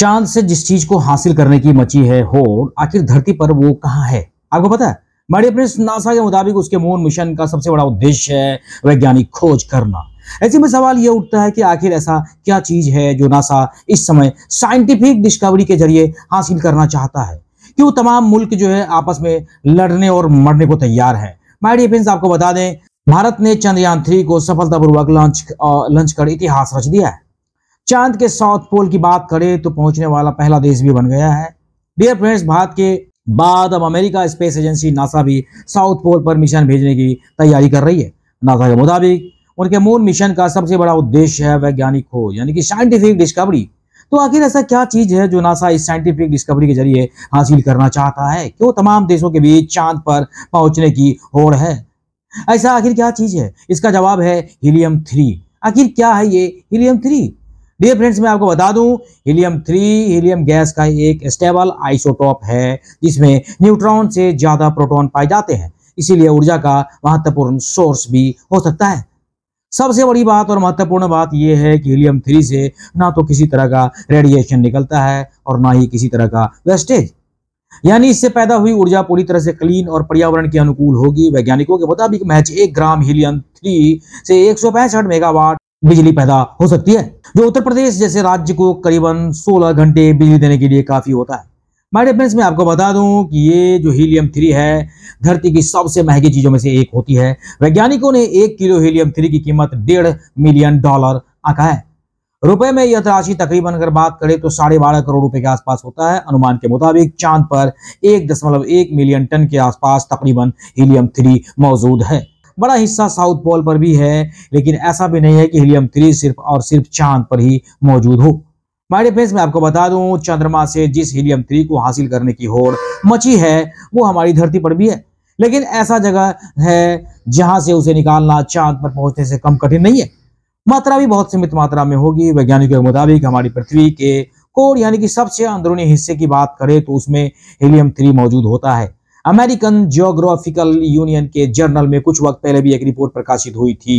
चांद से जिस चीज को हासिल करने की मची है होड़ आखिर धरती पर वो कहाँ है आपको पता है माड़ी प्रिंस नासा के मुताबिक उसके मून मिशन का सबसे बड़ा उद्देश्य है वैज्ञानिक खोज करना ऐसे में सवाल यह उठता है कि आखिर ऐसा क्या चीज है जो नासा इस समय साइंटिफिक डिस्कवरी के जरिए हासिल करना चाहता है क्यों तमाम मुल्क जो है आपस में लड़ने और मरने को तैयार है माइडी प्रिंस आपको बता दें भारत ने चंद्रयान थ्री को सफलतापूर्वक लॉन्च लॉन्च कर इतिहास रच दिया है चांद के साउथ पोल की बात करें तो पहुंचने वाला पहला देश भी बन गया है डियर फ्रेंड्स भारत के बाद अब अमेरिका स्पेस एजेंसी नासा भी साउथ पोल पर मिशन भेजने की तैयारी कर रही है नासा के मुताबिक उनके मून मिशन का सबसे बड़ा उद्देश्य है वैज्ञानिक खोज यानी कि साइंटिफिक डिस्कवरी तो आखिर ऐसा क्या चीज है जो नासा इस साइंटिफिक डिस्कवरी के जरिए हासिल करना चाहता है क्यों तमाम देशों के बीच चांद पर पहुंचने की होड़ है ऐसा आखिर क्या चीज है इसका जवाब है हीलियम थ्री आखिर क्या है ये हीलियम थ्री डियर फ्रेंड्स मैं आपको बता दूं हीलियम थ्री हीलियम गैस का एक स्टेबल आइसोटॉप है जिसमें न्यूट्रॉन से ज़्यादा प्रोटॉन पाए जाते हैं इसीलिए ऊर्जा का महत्वपूर्ण सोर्स भी हो सकता है सबसे बड़ी बात और महत्वपूर्ण बात यह है कि हीलियम थ्री से ना तो किसी तरह का रेडिएशन निकलता है और ना ही किसी तरह का वेस्टेज यानी इससे पैदा हुई ऊर्जा पूरी तरह से क्लीन और पर्यावरण के अनुकूल होगी वैज्ञानिकों के मुताबिक महज एक ग्राम हीलियम थ्री से एक मेगावाट बिजली पैदा हो सकती है जो उत्तर प्रदेश जैसे राज्य को करीबन 16 घंटे बिजली देने के लिए काफ़ी होता है माइडे फ्रेंड्स मैं आपको बता दूं कि ये जो हीलियम थ्री है धरती की सबसे महंगी चीज़ों में से एक होती है वैज्ञानिकों ने एक किलो हीलियम थ्री की कीमत डेढ़ मिलियन डॉलर आका है रुपए में यह राशि तकरीबन अगर बात करें तो साढ़े बारह करोड़ रुपए के आसपास होता है अनुमान के मुताबिक चांद पर एक दशमलव एक मिलियन टन के आसपास तकरीबन हीलियम थ्री मौजूद है बड़ा हिस्सा साउथ पोल पर भी है लेकिन ऐसा भी नहीं है कि हीलियम थ्री सिर्फ और सिर्फ चांद पर ही मौजूद हो माइडे फ्रेंड्स मैं आपको बता दूं चंद्रमा से जिस हीलियम थ्री को हासिल करने की होड़ मची है वो हमारी धरती पर भी है लेकिन ऐसा जगह है जहां से उसे निकालना चांद पर पहुंचने से कम कठिन नहीं है मात्रा भी बहुत सीमित मात्रा में होगी वैज्ञानिकों के मुताबिक हमारी पृथ्वी के कोर यानी कि सबसे अंदरूनी हिस्से की बात करें तो उसमें हीलियम थ्री मौजूद होता है अमेरिकन जियोग्राफिकल यूनियन के जर्नल में कुछ वक्त पहले भी एक रिपोर्ट प्रकाशित हुई थी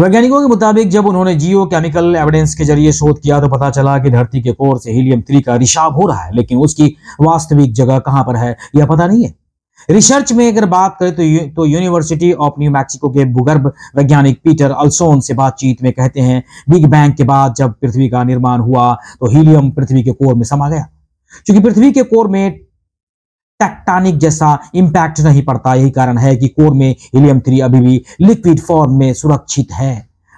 वैज्ञानिकों के मुताबिक जब उन्होंने जियो केमिकल एविडेंस के जरिए शोध किया तो पता चला कि धरती के कोर से हीलियम थ्री का रिशाव हो रहा है लेकिन उसकी वास्तविक जगह कहां पर है यह पता नहीं है रिसर्च में अगर बात करें तो यू, तो यूनिवर्सिटी ऑफ न्यू मैक्सिको के भूगर्भ वैज्ञानिक पीटर अल्सोन से बातचीत में कहते हैं बिग बैंग के बाद जब पृथ्वी का निर्माण हुआ तो हीलियम पृथ्वी के कोर में समा गया क्योंकि पृथ्वी के कोर में टेक्टानिक जैसा इंपैक्ट नहीं पड़ता यही कारण है कि कोर में हीलियम थ्री अभी भी लिक्विड फॉर्म में सुरक्षित है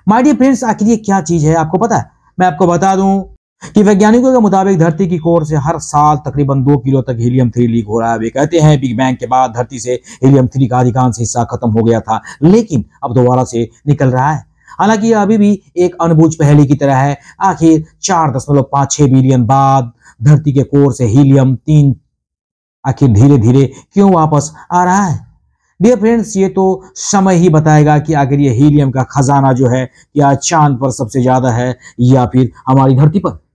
माय डियर फ्रेंड्स आखिर ये क्या चीज है आपको पता है मैं आपको बता दूं कि वैज्ञानिकों के मुताबिक धरती की कोर से हर साल तकरीबन दो किलो तक हीलियम थ्री लीक हो रहा है वे कहते हैं बिग बैंग के बाद धरती से हीलियम थ्री का अधिकांश हिस्सा खत्म हो गया था लेकिन अब दोबारा से निकल रहा है हालांकि यह अभी भी एक अनबूझ पहली की तरह है आखिर चार दशमलव पाँच छः बिलियन बाद धरती के कोर से हीलियम तीन आखिर धीरे धीरे क्यों वापस आ रहा है डियर फ्रेंड्स ये तो समय ही बताएगा कि आखिर ये हीलियम का खजाना जो है या चांद पर सबसे ज़्यादा है या फिर हमारी धरती पर